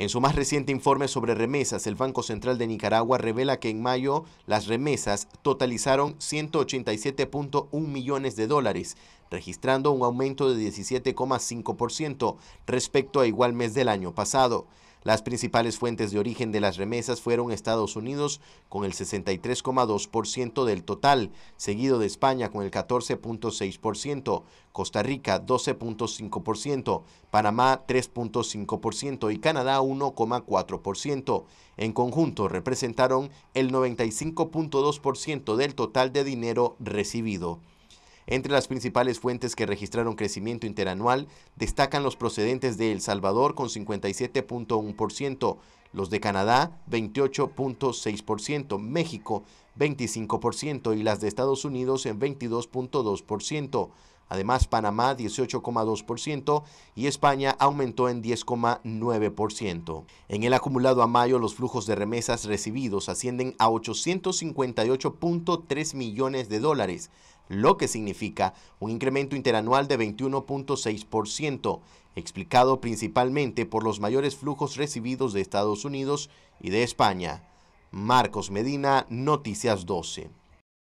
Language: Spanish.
En su más reciente informe sobre remesas, el Banco Central de Nicaragua revela que en mayo las remesas totalizaron 187.1 millones de dólares, registrando un aumento de 17,5% respecto a igual mes del año pasado. Las principales fuentes de origen de las remesas fueron Estados Unidos con el 63,2% del total, seguido de España con el 14,6%, Costa Rica 12,5%, Panamá 3,5% y Canadá 1,4%. En conjunto representaron el 95,2% del total de dinero recibido. Entre las principales fuentes que registraron crecimiento interanual destacan los procedentes de El Salvador con 57.1%, los de Canadá 28.6%, México 25% y las de Estados Unidos en 22.2%. Además, Panamá 18,2% y España aumentó en 10,9%. En el acumulado a mayo, los flujos de remesas recibidos ascienden a 858.3 millones de dólares, lo que significa un incremento interanual de 21.6%, explicado principalmente por los mayores flujos recibidos de Estados Unidos y de España. Marcos Medina, Noticias 12.